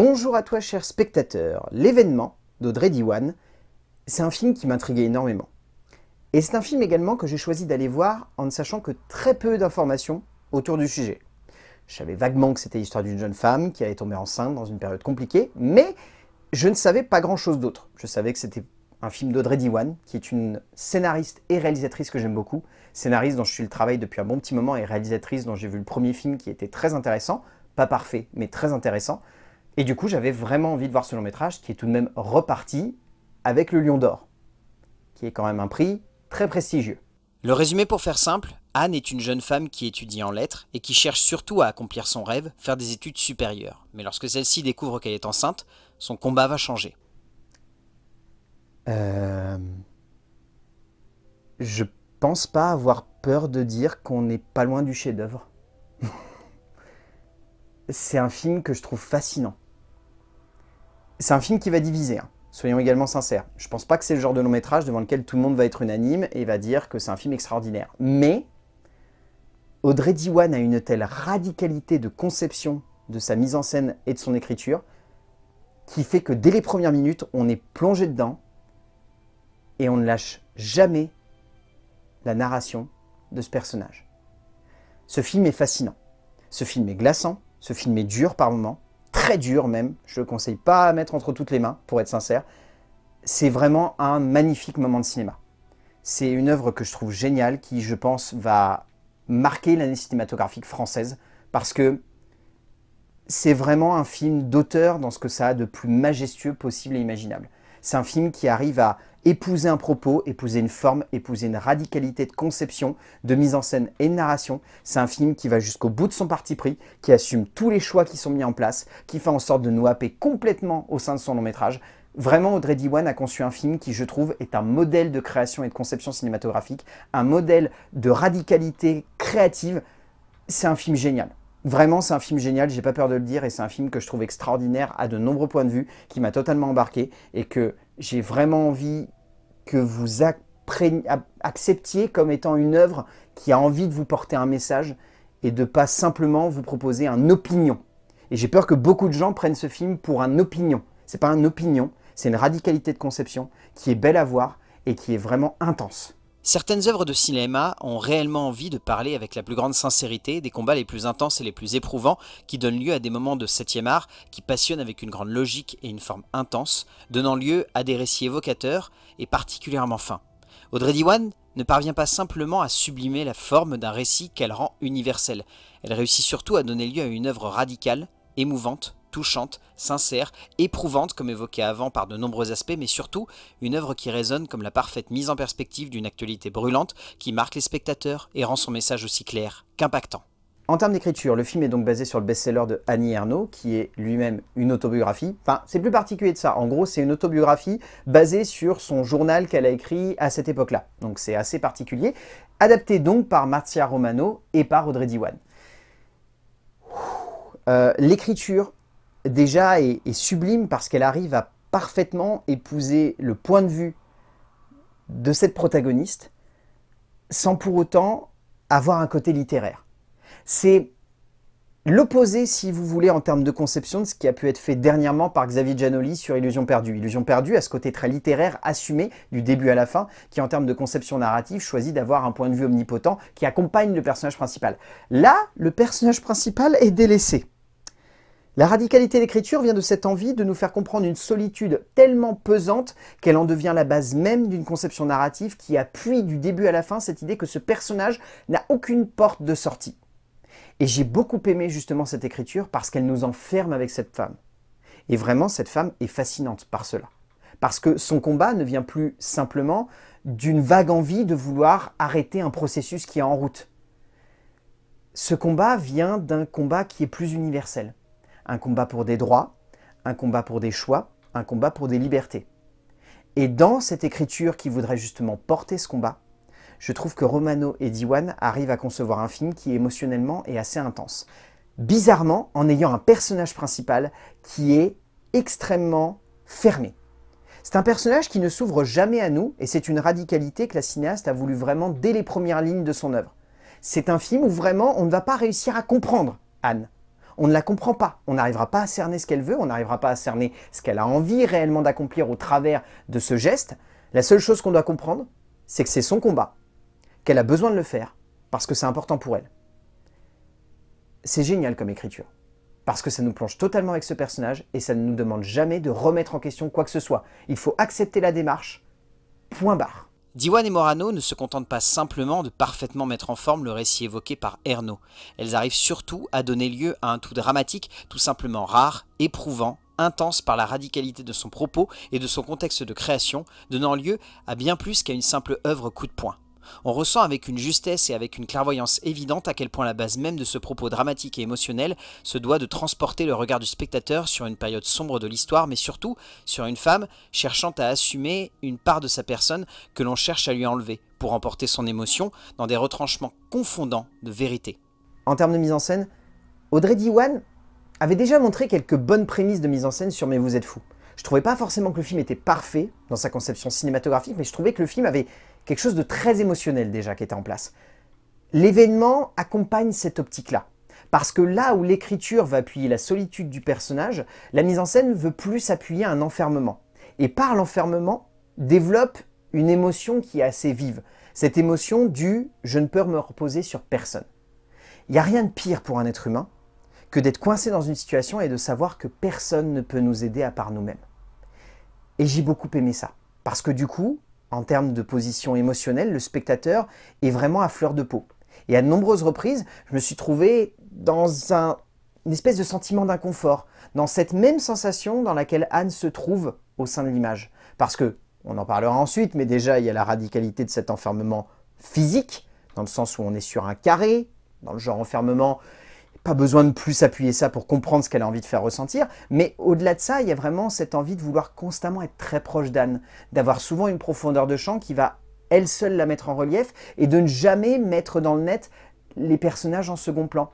Bonjour à toi, cher spectateur. L'événement d'Audrey Diwan, c'est un film qui m'intriguait énormément. Et c'est un film également que j'ai choisi d'aller voir en ne sachant que très peu d'informations autour du sujet. Je savais vaguement que c'était l'histoire d'une jeune femme qui allait tomber enceinte dans une période compliquée, mais je ne savais pas grand-chose d'autre. Je savais que c'était un film d'Audrey Diwan, qui est une scénariste et réalisatrice que j'aime beaucoup, scénariste dont je suis le travail depuis un bon petit moment et réalisatrice dont j'ai vu le premier film qui était très intéressant, pas parfait, mais très intéressant. Et du coup, j'avais vraiment envie de voir ce long métrage qui est tout de même reparti avec le Lion d'Or, qui est quand même un prix très prestigieux. Le résumé pour faire simple, Anne est une jeune femme qui étudie en lettres et qui cherche surtout à accomplir son rêve, faire des études supérieures. Mais lorsque celle-ci découvre qu'elle est enceinte, son combat va changer. Euh... Je pense pas avoir peur de dire qu'on n'est pas loin du chef-d'œuvre. C'est un film que je trouve fascinant. C'est un film qui va diviser, hein. soyons également sincères. Je ne pense pas que c'est le genre de long métrage devant lequel tout le monde va être unanime et va dire que c'est un film extraordinaire. Mais Audrey Diwan a une telle radicalité de conception de sa mise en scène et de son écriture qui fait que dès les premières minutes, on est plongé dedans et on ne lâche jamais la narration de ce personnage. Ce film est fascinant, ce film est glaçant, ce film est dur par moments, très dur même, je ne conseille pas à mettre entre toutes les mains, pour être sincère. C'est vraiment un magnifique moment de cinéma. C'est une œuvre que je trouve géniale, qui je pense va marquer l'année cinématographique française, parce que c'est vraiment un film d'auteur dans ce que ça a de plus majestueux possible et imaginable. C'est un film qui arrive à épouser un propos, épouser une forme, épouser une radicalité de conception, de mise en scène et de narration. C'est un film qui va jusqu'au bout de son parti pris, qui assume tous les choix qui sont mis en place, qui fait en sorte de nous happer complètement au sein de son long métrage. Vraiment, Audrey Diwan a conçu un film qui, je trouve, est un modèle de création et de conception cinématographique, un modèle de radicalité créative. C'est un film génial. Vraiment, c'est un film génial, j'ai pas peur de le dire, et c'est un film que je trouve extraordinaire à de nombreux points de vue, qui m'a totalement embarqué, et que j'ai vraiment envie que vous acceptiez comme étant une œuvre qui a envie de vous porter un message, et de pas simplement vous proposer un opinion. Et j'ai peur que beaucoup de gens prennent ce film pour un opinion. C'est pas un opinion, c'est une radicalité de conception qui est belle à voir et qui est vraiment intense. Certaines œuvres de cinéma ont réellement envie de parler avec la plus grande sincérité des combats les plus intenses et les plus éprouvants qui donnent lieu à des moments de septième art qui passionnent avec une grande logique et une forme intense, donnant lieu à des récits évocateurs et particulièrement fins. Audrey Diwan ne parvient pas simplement à sublimer la forme d'un récit qu'elle rend universel, elle réussit surtout à donner lieu à une œuvre radicale, émouvante, touchante, sincère, éprouvante comme évoqué avant par de nombreux aspects, mais surtout une œuvre qui résonne comme la parfaite mise en perspective d'une actualité brûlante qui marque les spectateurs et rend son message aussi clair qu'impactant. En termes d'écriture, le film est donc basé sur le best-seller de Annie Ernaux, qui est lui-même une autobiographie. Enfin, c'est plus particulier de ça. En gros, c'est une autobiographie basée sur son journal qu'elle a écrit à cette époque-là. Donc c'est assez particulier. Adapté donc par Marcia Romano et par Audrey Diwan. Euh, l'écriture déjà est, sublime parce qu'elle arrive à parfaitement épouser le point de vue de cette protagoniste sans pour autant avoir un côté littéraire. C'est l'opposé, si vous voulez, en termes de conception de ce qui a pu être fait dernièrement par Xavier Giannoli sur Illusion perdue. Illusion perdue a ce côté très littéraire assumé du début à la fin, qui en termes de conception narrative choisit d'avoir un point de vue omnipotent qui accompagne le personnage principal. Là, le personnage principal est délaissé. La radicalité de l'écriture vient de cette envie de nous faire comprendre une solitude tellement pesante qu'elle en devient la base même d'une conception narrative qui appuie du début à la fin cette idée que ce personnage n'a aucune porte de sortie. Et j'ai beaucoup aimé justement cette écriture parce qu'elle nous enferme avec cette femme. Et vraiment, cette femme est fascinante par cela. Parce que son combat ne vient plus simplement d'une vague envie de vouloir arrêter un processus qui est en route. Ce combat vient d'un combat qui est plus universel un combat pour des droits, un combat pour des choix, un combat pour des libertés. Et dans cette écriture qui voudrait justement porter ce combat, je trouve que Romano et Diwan arrivent à concevoir un film qui émotionnellement et assez intense. Bizarrement, en ayant un personnage principal qui est extrêmement fermé. C'est un personnage qui ne s'ouvre jamais à nous, et c'est une radicalité que la cinéaste a voulu vraiment dès les premières lignes de son œuvre. C'est un film où vraiment on ne va pas réussir à comprendre Anne on ne la comprend pas. On n'arrivera pas à cerner ce qu'elle veut, on n'arrivera pas à cerner ce qu'elle a envie réellement d'accomplir au travers de ce geste. La seule chose qu'on doit comprendre, c'est que c'est son combat, qu'elle a besoin de le faire, parce que c'est important pour elle. C'est génial comme écriture, parce que ça nous plonge totalement avec ce personnage et ça ne nous demande jamais de remettre en question quoi que ce soit. Il faut accepter la démarche, point barre. Diwan et Morano ne se contentent pas simplement de parfaitement mettre en forme le récit évoqué par Erno, Elles arrivent surtout à donner lieu à un tout dramatique, tout simplement rare, éprouvant, intense par la radicalité de son propos et de son contexte de création, donnant lieu à bien plus qu'à une simple œuvre coup de poing on ressent avec une justesse et avec une clairvoyance évidente à quel point la base même de ce propos dramatique et émotionnel se doit de transporter le regard du spectateur sur une période sombre de l'histoire, mais surtout sur une femme cherchant à assumer une part de sa personne que l'on cherche à lui enlever, pour emporter son émotion dans des retranchements confondants de vérité. En termes de mise en scène, Audrey Diwan avait déjà montré quelques bonnes prémices de mise en scène sur Mais vous êtes fou. Je trouvais pas forcément que le film était parfait dans sa conception cinématographique, mais je trouvais que le film avait quelque chose de très émotionnel déjà qui était en place. L'événement accompagne cette optique-là. Parce que là où l'écriture va appuyer la solitude du personnage, la mise en scène veut plus appuyer un enfermement. Et par l'enfermement, développe une émotion qui est assez vive. Cette émotion du « je ne peux me reposer sur personne ». Il n'y a rien de pire pour un être humain que d'être coincé dans une situation et de savoir que personne ne peut nous aider à part nous-mêmes. Et j'ai beaucoup aimé ça. Parce que du coup, en termes de position émotionnelle, le spectateur est vraiment à fleur de peau. Et à de nombreuses reprises, je me suis trouvé dans une espèce de sentiment d'inconfort, dans cette même sensation dans laquelle Anne se trouve au sein de l'image. Parce que, on en parlera ensuite, mais déjà il y a la radicalité de cet enfermement physique, dans le sens où on est sur un carré, dans le genre enfermement, pas besoin de plus appuyer ça pour comprendre ce qu'elle a envie de faire ressentir, mais au-delà de ça, il y a vraiment cette envie de vouloir constamment être très proche d'Anne, d'avoir souvent une profondeur de champ qui va elle seule la mettre en relief et de ne jamais mettre dans le net les personnages en second plan.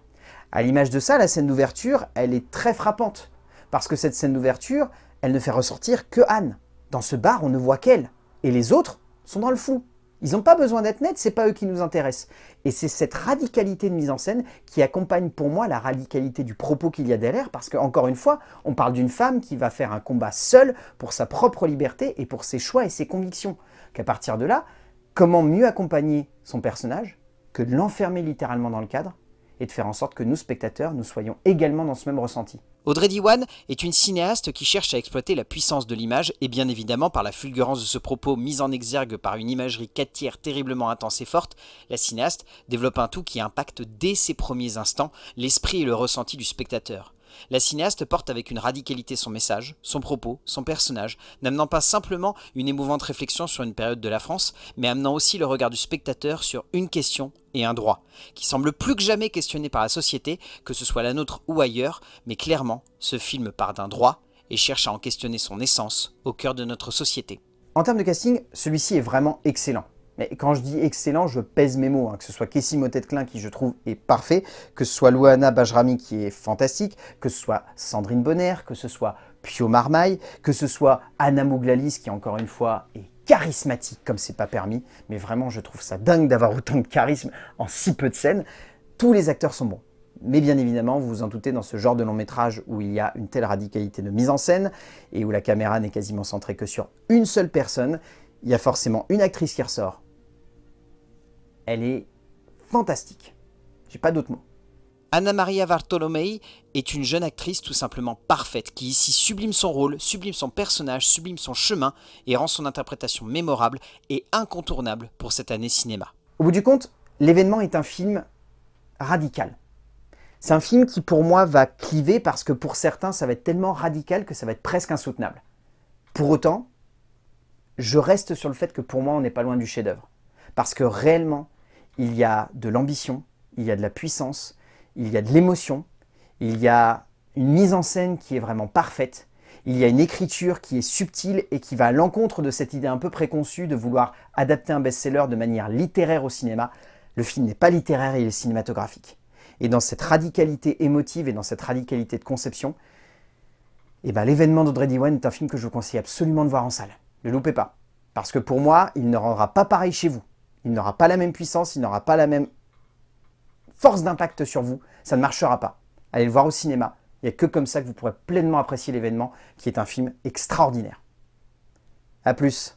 À l'image de ça, la scène d'ouverture, elle est très frappante parce que cette scène d'ouverture, elle ne fait ressortir que Anne. Dans ce bar, on ne voit qu'elle et les autres sont dans le fond ils n'ont pas besoin d'être nets, c'est pas eux qui nous intéressent. Et c'est cette radicalité de mise en scène qui accompagne pour moi la radicalité du propos qu'il y a derrière, parce qu'encore une fois, on parle d'une femme qui va faire un combat seule pour sa propre liberté et pour ses choix et ses convictions. Qu'à partir de là, comment mieux accompagner son personnage que de l'enfermer littéralement dans le cadre et de faire en sorte que nous, spectateurs, nous soyons également dans ce même ressenti. Audrey Diwan est une cinéaste qui cherche à exploiter la puissance de l'image et bien évidemment par la fulgurance de ce propos mis en exergue par une imagerie 4 tiers terriblement intense et forte, la cinéaste développe un tout qui impacte dès ses premiers instants l'esprit et le ressenti du spectateur. La cinéaste porte avec une radicalité son message, son propos, son personnage, n'amenant pas simplement une émouvante réflexion sur une période de la France, mais amenant aussi le regard du spectateur sur une question et un droit, qui semble plus que jamais questionné par la société, que ce soit la nôtre ou ailleurs, mais clairement, ce film part d'un droit et cherche à en questionner son essence au cœur de notre société. En termes de casting, celui-ci est vraiment excellent. Mais quand je dis excellent, je pèse mes mots, hein. que ce soit Kessie Motet-Klein qui je trouve est parfait, que ce soit Louana Bajrami qui est fantastique, que ce soit Sandrine Bonner, que ce soit Pio Marmaille, que ce soit Anna Mouglalis qui encore une fois est charismatique comme c'est pas permis, mais vraiment je trouve ça dingue d'avoir autant de charisme en si peu de scènes. Tous les acteurs sont bons. Mais bien évidemment, vous vous en doutez, dans ce genre de long métrage où il y a une telle radicalité de mise en scène et où la caméra n'est quasiment centrée que sur une seule personne, il y a forcément une actrice qui ressort, elle est fantastique. J'ai pas d'autres mots. Anna Maria Bartolomei est une jeune actrice tout simplement parfaite qui ici sublime son rôle, sublime son personnage, sublime son chemin et rend son interprétation mémorable et incontournable pour cette année cinéma. Au bout du compte, l'événement est un film radical. C'est un film qui pour moi va cliver parce que pour certains ça va être tellement radical que ça va être presque insoutenable. Pour autant, je reste sur le fait que pour moi on n'est pas loin du chef-d'œuvre. Parce que réellement, il y a de l'ambition, il y a de la puissance, il y a de l'émotion, il y a une mise en scène qui est vraiment parfaite, il y a une écriture qui est subtile et qui va à l'encontre de cette idée un peu préconçue de vouloir adapter un best-seller de manière littéraire au cinéma. Le film n'est pas littéraire, il est cinématographique. Et dans cette radicalité émotive et dans cette radicalité de conception, eh ben, l'événement d'Audrey Diwan est un film que je vous conseille absolument de voir en salle. Ne loupez pas. Parce que pour moi, il ne rendra pas pareil chez vous il n'aura pas la même puissance, il n'aura pas la même force d'impact sur vous. Ça ne marchera pas. Allez le voir au cinéma. Il n'y a que comme ça que vous pourrez pleinement apprécier l'événement, qui est un film extraordinaire. A plus